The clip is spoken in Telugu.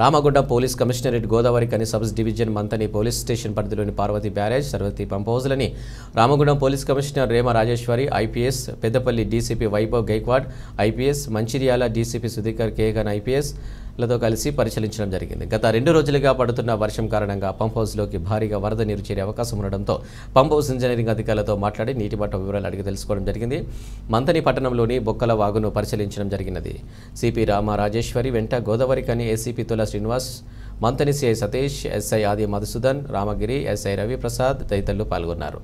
రామగుడ్డ police commissionerate Godavarikhani subdivision Manthani police station పరిధిలోని పార్వతి బ్యారేజ్ సర్వతి పంప్ హౌజ్లని Ramagundam police commissioner Rema Rajeshwari IPS Peddapalli DCP Vaibhav Gaikwad IPS Mancherial DCP Sudhikar Kekan IPS లతో కలిసి పరిశీలించడం జరిగింది గత రెండు రోజులుగా పడుతున్న వర్షం కారణంగా పంప్ హౌస్లోకి భారీగా వరద నీరు చేరే అవకాశం ఉండడంతో పంప్ హౌస్ ఇంజనీరింగ్ అధికారులతో మాట్లాడి నీటి మట్టం వివరాలు అడిగి తెలుసుకోవడం జరిగింది మంతని పట్టణంలోని బొక్కల వాగును పరిశీలించడం జరిగినది సిపి రామ రాజేశ్వరి వెంట Godavari Godavarikhani ACP Tula Srinivas Manthani CI Satish SI Adi Madhusudan Ramagiri SI Ravi Prasad తదితరులు పాల్గొన్నారు